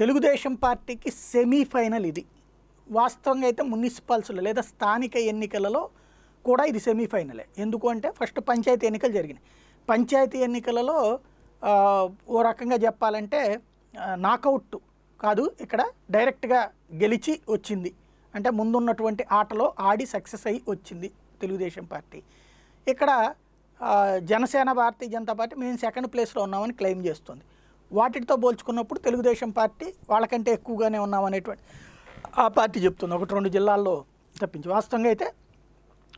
తెలుగుదేశం పార్టీకి సెమీఫైనల్ ఇది వాస్తవంగా అయితే మున్సిపల్స్లో లేదా స్థానిక ఎన్నికలలో కూడా ఇది సెమీఫైనలే ఎందుకు అంటే ఫస్ట్ పంచాయతీ ఎన్నికలు జరిగినాయి పంచాయతీ ఎన్నికలలో ఓ రకంగా చెప్పాలంటే నాకౌట్ కాదు ఇక్కడ డైరెక్ట్గా గెలిచి వచ్చింది అంటే ముందున్నటువంటి ఆటలో ఆడి సక్సెస్ అయ్యి వచ్చింది తెలుగుదేశం పార్టీ ఇక్కడ జనసేన భారతీయ జనతా పార్టీ మేము సెకండ్ ప్లేస్లో ఉన్నామని క్లెయిమ్ చేస్తుంది వాటితో పోల్చుకున్నప్పుడు తెలుగుదేశం పార్టీ వాళ్ళకంటే ఎక్కువగానే ఉన్నామనేటువంటి ఆ పార్టీ చెప్తుంది ఒకటి రెండు జిల్లాల్లో తప్పించి వాస్తవంగా అయితే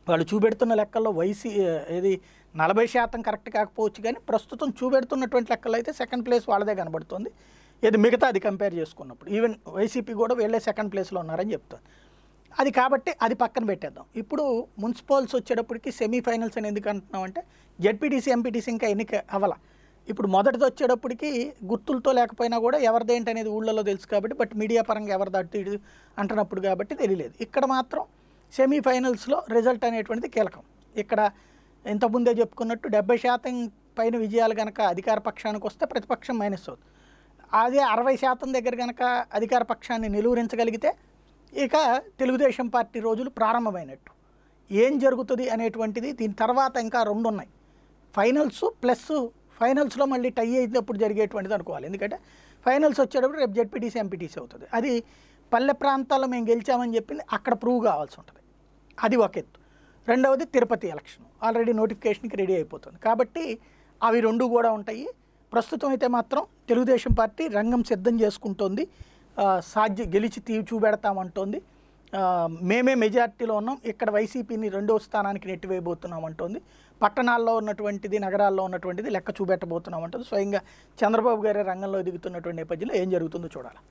వాళ్ళు చూపెడుతున్న లెక్కల్లో వైసీ ఏది నలభై శాతం కరెక్ట్ కాకపోవచ్చు కానీ ప్రస్తుతం చూపెడుతున్నటువంటి లెక్కల్లో అయితే సెకండ్ ప్లేస్ వాళ్ళదే కనబడుతుంది ఇది మిగతా అది కంపేర్ చేసుకున్నప్పుడు ఈవెన్ వైసీపీ కూడా వెళ్ళే సెకండ్ ప్లేస్లో ఉన్నారని చెప్తుంది అది కాబట్టి అది పక్కన పెట్టేద్దాం ఇప్పుడు మున్సిపల్స్ వచ్చేటప్పటికి సెమీఫైనల్స్ అని ఎందుకు అంటున్నామంటే అంటే జెడ్పీటీసీ ఎంపీటీసీ ఇంకా ఎన్నిక అవ్వాల ఇప్పుడు మొదటిది వచ్చేటప్పటికి గుర్తులతో లేకపోయినా కూడా ఎవరిదేంటి అనేది ఊళ్ళలో తెలుసు కాబట్టి బట్ మీడియా పరంగా ఎవరిది అటు అంటున్నప్పుడు కాబట్టి తెలియలేదు ఇక్కడ మాత్రం సెమీఫైనల్స్లో రిజల్ట్ అనేటువంటిది కీలకం ఇక్కడ ఇంతకుముందే చెప్పుకున్నట్టు డెబ్బై శాతం పైన విజయాలు కనుక అధికార పక్షానికి వస్తే ప్రతిపక్షం మైనస్ అవుతుంది అదే అరవై శాతం దగ్గర కనుక అధికార పక్షాన్ని నిలువరించగలిగితే ఇక తెలుగుదేశం పార్టీ రోజులు ప్రారంభమైనట్టు ఏం జరుగుతుంది అనేటువంటిది దీని తర్వాత ఇంకా రెండు ఉన్నాయి ఫైనల్స్ ప్లస్ ఫైనల్స్లో మళ్ళీ టై అయినప్పుడు జరిగేటువంటిది అనుకోవాలి ఎందుకంటే ఫైనల్స్ వచ్చేటప్పుడు రేపు జెడ్పీటీసీ ఎంపీటీసీ అవుతుంది అది పల్లె ప్రాంతాల్లో మేము గెలిచామని చెప్పింది అక్కడ ప్రూవ్ కావాల్సి ఉంటుంది అది ఒక ఎత్తు రెండవది తిరుపతి ఎలక్షన్ ఆల్రెడీ నోటిఫికేషన్కి రెడీ అయిపోతుంది కాబట్టి అవి రెండు కూడా ఉంటాయి ప్రస్తుతం అయితే మాత్రం తెలుగుదేశం పార్టీ రంగం సిద్ధం చేసుకుంటోంది సాధ్య గెలిచి తీ చూపెడతామంటోంది మేమే మెజార్టీలో ఉన్నాం ఇక్కడ వైసీపీని రెండో స్థానానికి నెట్టివేయబోతున్నాం అంటుంది పట్టణాల్లో ఉన్నటువంటిది నగరాల్లో ఉన్నటువంటిది లెక్క చూపెట్టబోతున్నాం అంటుంది స్వయంగా చంద్రబాబు గారి రంగంలో దిగుతున్నటువంటి నేపథ్యంలో ఏం జరుగుతుందో చూడాలి